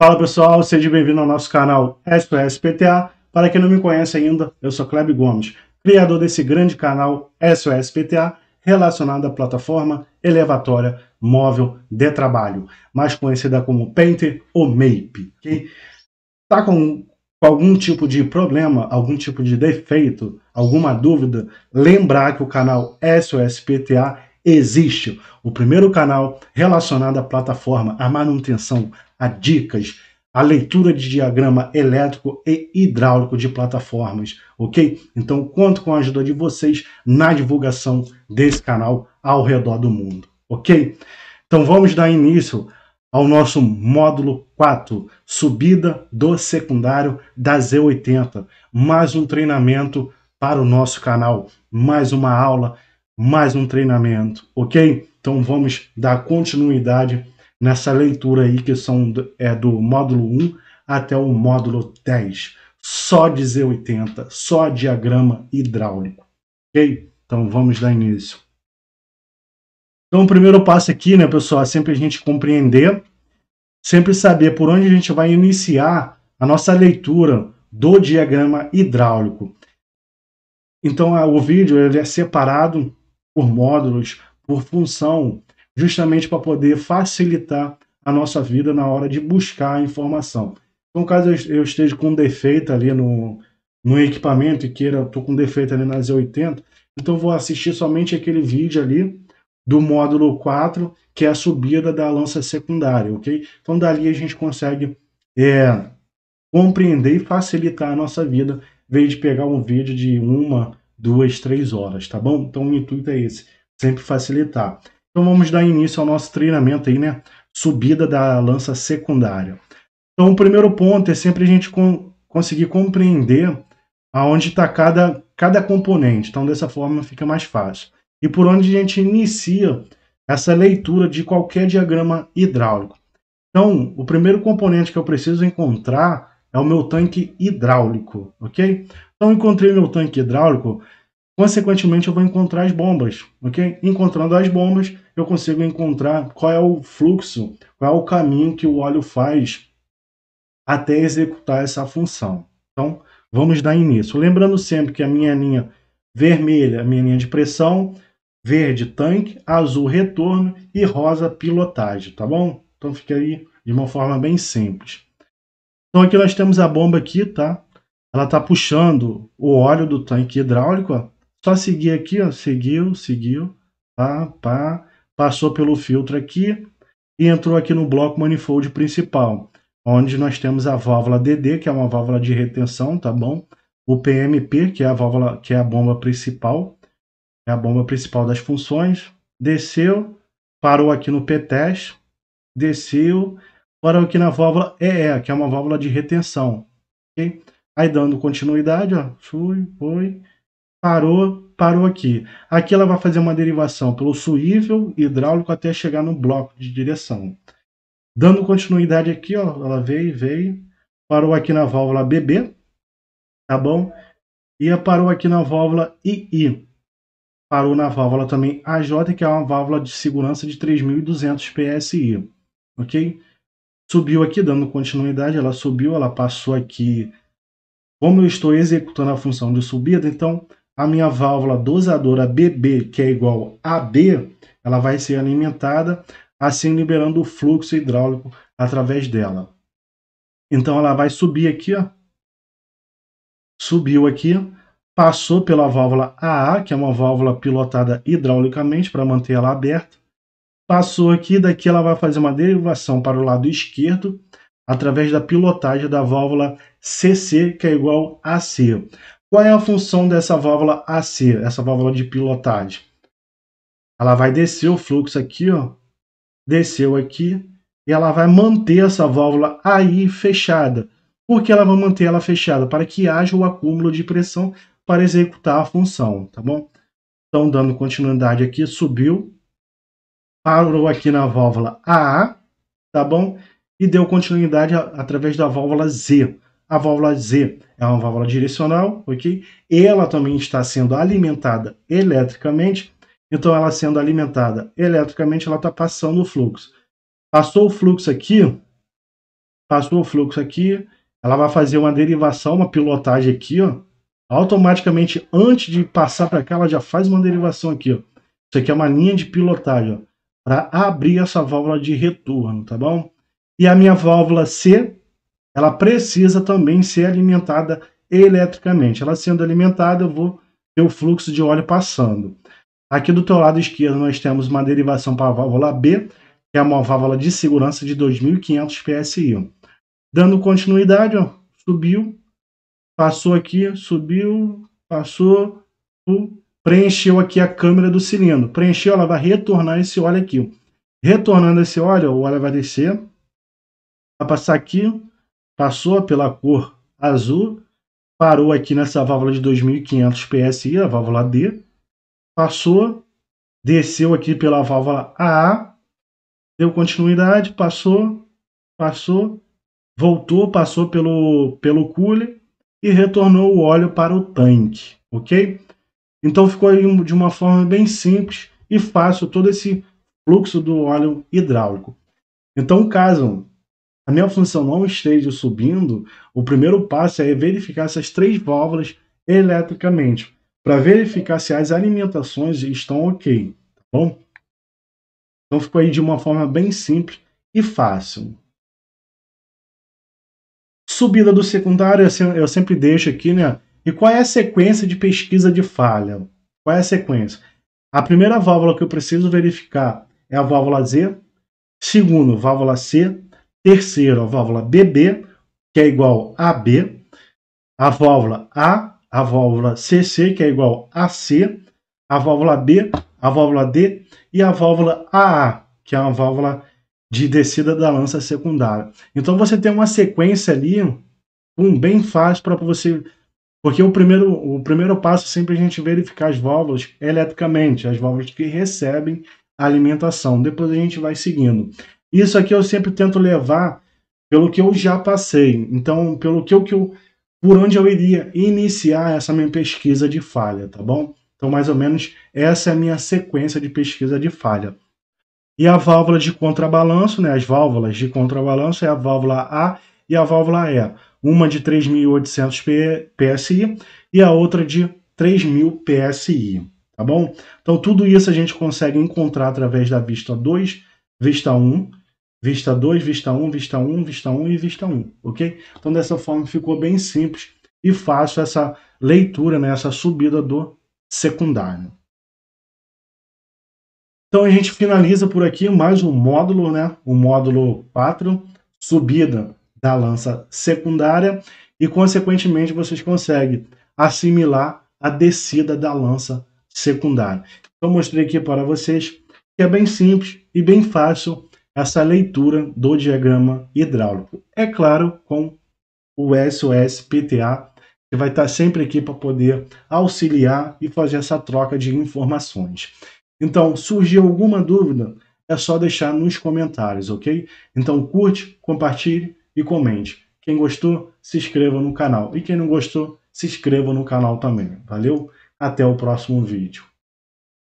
Fala pessoal, seja bem-vindo ao nosso canal PTA. Para quem não me conhece ainda, eu sou Kleb Gomes, criador desse grande canal PTA, relacionado à plataforma elevatória móvel de trabalho, mais conhecida como Painter ou MAPE. Está Tá com algum tipo de problema, algum tipo de defeito, alguma dúvida? Lembrar que o canal PTA existe o primeiro canal relacionado à plataforma, à manutenção, a dicas, a leitura de diagrama elétrico e hidráulico de plataformas, ok? Então conto com a ajuda de vocês na divulgação desse canal ao redor do mundo, ok? Então vamos dar início ao nosso módulo 4, subida do secundário da Z80, mais um treinamento para o nosso canal, mais uma aula, mais um treinamento, ok? Então vamos dar continuidade nessa leitura aí que são é do módulo 1 até o módulo 10. Só de Z80, só diagrama hidráulico. Ok? Então vamos dar início. Então o primeiro passo aqui, né, pessoal, é sempre a gente compreender, sempre saber por onde a gente vai iniciar a nossa leitura do diagrama hidráulico. Então o vídeo ele é separado por módulos, por função, justamente para poder facilitar a nossa vida na hora de buscar a informação. Então, caso eu esteja com defeito ali no, no equipamento e queira, estou com defeito ali na Z80, então vou assistir somente aquele vídeo ali do módulo 4, que é a subida da lança secundária, ok? Então, dali a gente consegue é, compreender e facilitar a nossa vida, em vez de pegar um vídeo de uma, duas, três horas, tá bom? Então, o intuito é esse, sempre facilitar. Então vamos dar início ao nosso treinamento aí, né? Subida da lança secundária. Então o primeiro ponto é sempre a gente conseguir compreender aonde está cada, cada componente. Então dessa forma fica mais fácil. E por onde a gente inicia essa leitura de qualquer diagrama hidráulico. Então, o primeiro componente que eu preciso encontrar é o meu tanque hidráulico, ok? Então, encontrei meu tanque hidráulico, consequentemente eu vou encontrar as bombas, ok? Encontrando as bombas, eu consigo encontrar qual é o fluxo, qual é o caminho que o óleo faz até executar essa função. Então, vamos dar início. Lembrando sempre que a minha linha vermelha, é a minha linha de pressão, verde tanque, azul retorno e rosa pilotagem, tá bom? Então fica aí de uma forma bem simples. Então aqui nós temos a bomba aqui, tá? Ela tá puxando o óleo do tanque hidráulico, ó. Só seguir aqui, ó, seguiu, seguiu, pá, pá passou pelo filtro aqui e entrou aqui no bloco manifold principal, onde nós temos a válvula DD, que é uma válvula de retenção, tá bom? O PMP, que é a válvula, que é a bomba principal, é a bomba principal das funções. Desceu, parou aqui no PTES, desceu, parou aqui na válvula EE, que é uma válvula de retenção, ok? Aí dando continuidade, ó, fui, foi, parou, parou aqui. Aqui ela vai fazer uma derivação pelo suível hidráulico até chegar no bloco de direção. Dando continuidade aqui, ó, ela veio, veio, parou aqui na válvula BB, tá bom? E parou aqui na válvula II. Parou na válvula também AJ, que é uma válvula de segurança de 3.200 PSI, ok? Subiu aqui, dando continuidade, ela subiu, ela passou aqui como eu estou executando a função de subida, então a minha válvula dosadora BB, que é igual a B ela vai ser alimentada, assim liberando o fluxo hidráulico através dela. Então ela vai subir aqui, ó. Subiu aqui, passou pela válvula AA, que é uma válvula pilotada hidraulicamente para manter ela aberta. Passou aqui, daqui ela vai fazer uma derivação para o lado esquerdo através da pilotagem da válvula CC, que é igual a C. Qual é a função dessa válvula AC, essa válvula de pilotagem? Ela vai descer o fluxo aqui, ó, desceu aqui, e ela vai manter essa válvula aí fechada. Por que ela vai manter ela fechada? Para que haja o acúmulo de pressão para executar a função, tá bom? Então, dando continuidade aqui, subiu, parou aqui na válvula AA, tá bom? E deu continuidade através da válvula Z. A válvula Z é uma válvula direcional, ok? Ela também está sendo alimentada eletricamente, então ela sendo alimentada eletricamente, ela está passando o fluxo. Passou o fluxo aqui, passou o fluxo aqui, ela vai fazer uma derivação, uma pilotagem aqui, ó. Automaticamente, antes de passar para cá, ela já faz uma derivação aqui, ó. Isso aqui é uma linha de pilotagem, ó, para abrir essa válvula de retorno, tá bom? E a minha válvula C, ela precisa também ser alimentada eletricamente. Ela sendo alimentada, eu vou ter o fluxo de óleo passando. Aqui do teu lado esquerdo, nós temos uma derivação para a válvula B, que é uma válvula de segurança de 2.500 PSI. Dando continuidade, ó, subiu, passou aqui, subiu, passou, preencheu aqui a câmera do cilindro. Preencheu, ela vai retornar esse óleo aqui. Retornando esse óleo, o óleo vai descer, vai passar aqui, passou pela cor azul, parou aqui nessa válvula de 2500 PSI, a válvula D, passou, desceu aqui pela válvula AA, deu continuidade, passou, passou, voltou, passou pelo, pelo cooler e retornou o óleo para o tanque, ok? Então ficou de uma forma bem simples e fácil todo esse fluxo do óleo hidráulico. Então, caso a minha função não esteja subindo, o primeiro passo é verificar essas três válvulas eletricamente, para verificar se as alimentações estão ok, tá bom? Então ficou aí de uma forma bem simples e fácil. Subida do secundário, eu sempre deixo aqui, né? E qual é a sequência de pesquisa de falha? Qual é a sequência? A primeira válvula que eu preciso verificar é a válvula Z, segundo, válvula C, Terceiro, a válvula BB, que é igual a AB. A válvula A, a válvula CC, que é igual a AC. A válvula B, a válvula D e a válvula AA, que é uma válvula de descida da lança secundária. Então você tem uma sequência ali, um bem fácil para você porque o primeiro, o primeiro passo é sempre a gente verificar as válvulas eletricamente, as válvulas que recebem a alimentação. Depois a gente vai seguindo. Isso aqui eu sempre tento levar pelo que eu já passei, então pelo que eu, que eu por onde eu iria iniciar essa minha pesquisa de falha, tá bom? Então mais ou menos essa é a minha sequência de pesquisa de falha. E a válvula de contrabalanço, né, as válvulas de contrabalanço é a válvula A e a válvula E, uma de 3.800 PSI e a outra de 3.000 PSI, tá bom? Então tudo isso a gente consegue encontrar através da vista 2, vista 1, vista 2, vista 1, um, vista 1, um, vista 1 um, e vista 1, ok? Então, dessa forma, ficou bem simples e fácil essa leitura, né, essa subida do secundário. Então, a gente finaliza por aqui mais um módulo, né, o módulo 4, subida da lança secundária e, consequentemente, vocês conseguem assimilar a descida da lança secundária. Então, mostrei aqui para vocês que é bem simples e bem fácil essa leitura do diagrama hidráulico. É claro, com o SOS PTA, que vai estar sempre aqui para poder auxiliar e fazer essa troca de informações. Então, surgiu alguma dúvida? É só deixar nos comentários, ok? Então, curte, compartilhe e comente. Quem gostou, se inscreva no canal. E quem não gostou, se inscreva no canal também. Valeu? Até o próximo vídeo.